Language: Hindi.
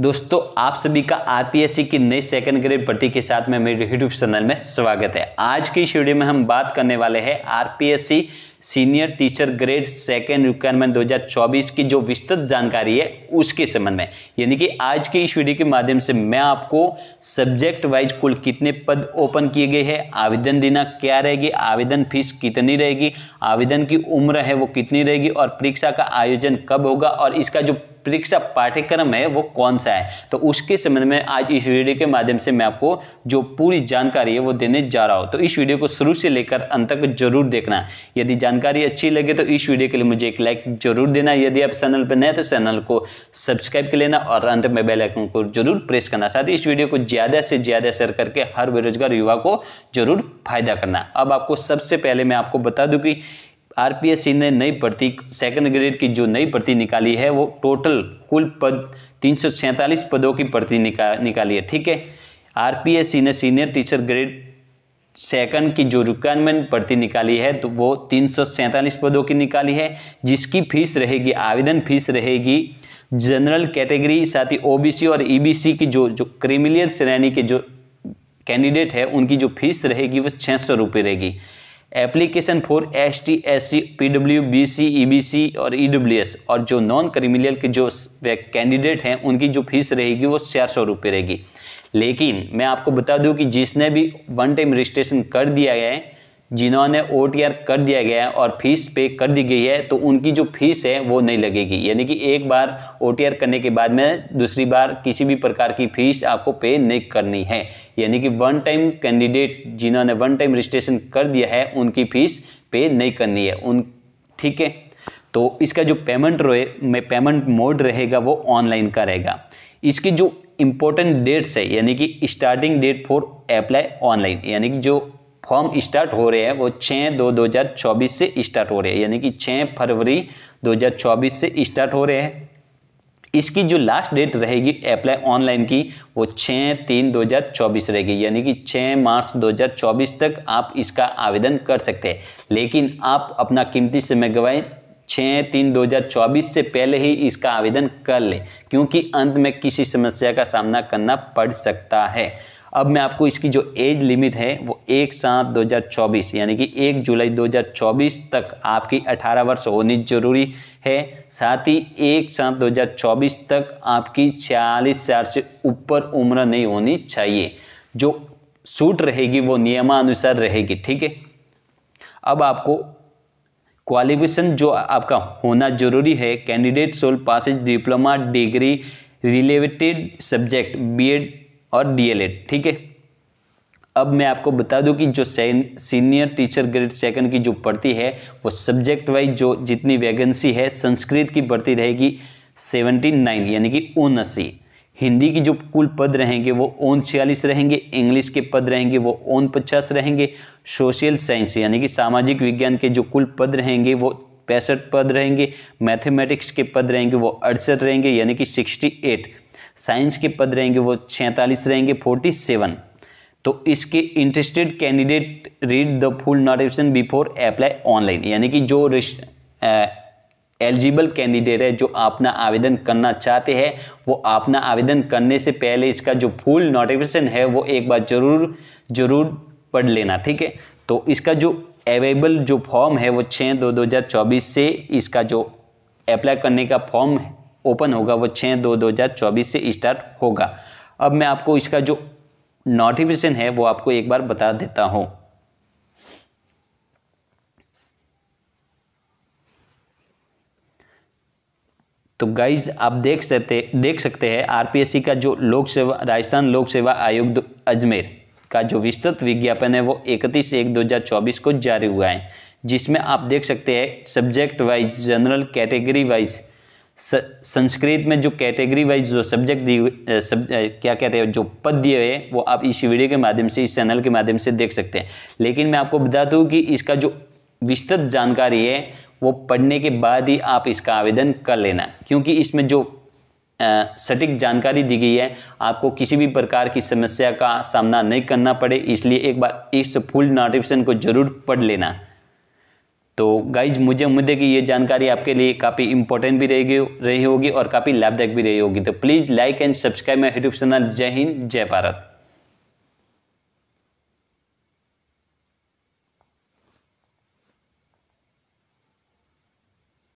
दोस्तों आप सभी का आरपीएससी की नई सेकंड ग्रेड भर्ती के साथ में मेरे यूट्यूब चैनल में स्वागत है आज की इस वीडियो में हम बात करने वाले हैं RPSC senior teacher grade second requirement 2024 की जो विस्तृत जानकारी है उसके संबंध में यानी कि आज की इस वीडियो के माध्यम से मैं आपको सब्जेक्ट वाइज कुल कितने पद ओपन किए गए हैं आवेदन देना क्या रहेगी आवेदन फीस कितनी रहेगी आवेदन की उम्र है वो कितनी रहेगी और परीक्षा का आयोजन कब होगा और इसका जो परीक्षा पाठ्यक्रम है वो कौन सा है तो उसके संबंध में आज इस वीडियो के माध्यम से मैं आपको जो पूरी जानकारी है वो देने जा रहा हूँ तो इस वीडियो को शुरू से लेकर अंत तक जरूर देखना यदि जानकारी अच्छी लगे तो इस वीडियो के लिए मुझे एक लाइक जरूर देना यदि आप चैनल पर नए तो चैनल को सब्सक्राइब कर लेना और अंत में बेलाइकन को जरूर प्रेस करना साथ ही इस वीडियो को ज़्यादा से ज़्यादा शेयर करके हर बेरोजगार युवा को जरूर फायदा करना अब आपको सबसे पहले मैं आपको बता दूं कि आर ने नई भर्ती सेकंड ग्रेड की जो नई भर्ती निकाली है वो टोटल कुल पद तीन पदों की भर्ती निका, निकाली है ठीक है आर ने सीनियर टीचर ग्रेड सेकंड की जो रिक्वायरमेंट भर्ती निकाली है तो वो तीन पदों की निकाली है जिसकी फीस रहेगी आवेदन फीस रहेगी जनरल कैटेगरी साथ ही ओबीसी और ईबीसी e की जो जो क्रिमिलियर श्रेणी के जो कैंडिडेट है उनकी जो फीस रहेगी वो छः सौ रुपये रहेगी application for S T S C P W B C E B C और ई डब्ल्यू एस और जो नॉन क्रिमिनल के जो कैंडिडेट हैं उनकी जो फीस रहेगी वो चार सौ रुपये रहेगी लेकिन मैं आपको बता दूं कि जिसने भी वन टाइम रजिस्ट्रेशन कर दिया गया है जिन्होंने ओ कर दिया गया है और फीस पे कर दी गई है तो उनकी जो फीस है वो नहीं लगेगी यानी कि एक बार ओ करने के बाद में दूसरी बार किसी भी प्रकार की फीस आपको पे नहीं करनी है यानी कि वन टाइम कैंडिडेट जिन्होंने वन टाइम रजिस्ट्रेशन कर दिया है उनकी फीस पे नहीं करनी है उन ठीक है तो इसका जो पेमेंट रहे में पेमेंट मोड रहेगा वो ऑनलाइन का रहेगा इसकी जो इम्पोर्टेंट डेट्स है यानी कि starting date for apply online यानी कि जो फॉर्म स्टार्ट हो रहे हैं वो छः दो दो हज़ार चौबीस से स्टार्ट हो रहे हैं यानी कि छः फरवरी दो हज़ार चौबीस से स्टार्ट हो रहे हैं इसकी जो लास्ट डेट रहेगी अप्लाई ऑनलाइन की वो छः तीन दो हज़ार चौबीस रहेगी यानी कि छः मार्च दो हज़ार चौबीस तक आप इसका आवेदन कर सकते हैं लेकिन आप अपना कीमती समय गवाएं छः तीन दो हज़ार चौबीस से पहले ही इसका आवेदन कर लें क्योंकि अंत में किसी समस्या का सामना करना पड़ सकता है अब मैं आपको इसकी जो एज लिमिट है वो एक सात 2024 यानी कि एक जुलाई 2024 तक आपकी 18 वर्ष होनी जरूरी है साथ ही एक सात 2024 तक आपकी छियालीस साल से ऊपर उम्र नहीं होनी चाहिए जो सूट रहेगी वो नियमानुसार रहेगी ठीक है अब आपको क्वालिफिकेशन जो आपका होना जरूरी है candidate shall possess diploma degree related subject BEd और डीएलएड ठीक है अब मैं आपको बता दूं कि जो सीनियर टीचर ग्रेड सेकंड की जो भर्ती है वो सब्जेक्ट वाइज जो जितनी वैकेंसी है संस्कृत की भर्ती रहेगी सेवेंटी नाइन यानी कि उनासी हिंदी की जो कुल पद रहेंगे वो ओन छियालीस रहेंगे इंग्लिश के पद रहेंगे वो ओन पचास रहेंगे सोशल साइंस यानी कि सामाजिक विज्ञान के जो कुल पद रहेंगे वो पैंसठ पद रहेंगे मैथमेटिक्स के पद रहेंगे वो अड़सठ रहेंगे यानी कि सिक्सटी एट साइंस के पद रहेंगे वो छैंतालीस रहेंगे फोर्टी सेवन तो इसके interested candidate read the full notification before apply online यानी कि जो एलिजिबल कैंडिडेट है जो अपना आवेदन करना चाहते हैं वो अपना आवेदन करने से पहले इसका जो फुल नोटिफिकेशन है वो एक बार जरूर जरूर पढ़ लेना ठीक है तो इसका जो अवेलेबल जो फॉर्म है वो छः दो दो हज़ार चौबीस से इसका जो अप्लाई करने का फॉर्म ओपन होगा वो छः दो दो हज़ार चौबीस से स्टार्ट होगा अब मैं आपको इसका जो नोटिफिकेशन है वो आपको एक बार बता देता हूँ तो गाइज आप देख सकते देख सकते हैं आरपीएससी का जो लोक सेवा राजस्थान लोक सेवा आयोग अजमेर का जो विस्तृत विज्ञापन है वो इकतीस एक दो हज़ार चौबीस को जारी हुआ है जिसमें आप देख सकते हैं subject wise general category wise Sanskrit में जो कैटेगरी वाइज जो सब्जेक्ट दी हुई सब क्या कहते हैं जो पद दिए हुए वो आप इस वीडियो के माध्यम से इस चैनल के माध्यम से देख सकते हैं लेकिन मैं आपको बता दूँ कि इसका जो विस्तृत जानकारी है वो पढ़ने के बाद ही आप इसका आवेदन कर लेना क्योंकि इसमें जो सटीक जानकारी दी गई है आपको किसी भी प्रकार की समस्या का सामना नहीं करना पड़े इसलिए एक बार इस फुल नोटिफिकेशन को जरूर पढ़ लेना तो गाइज मुझे उम्मीद है कि ये जानकारी आपके लिए काफ़ी इंपॉर्टेंट भी रहेगी रही होगी और काफ़ी लाभदायक भी रही होगी तो please like and subscribe my YouTube channel जय हिंद जय भारत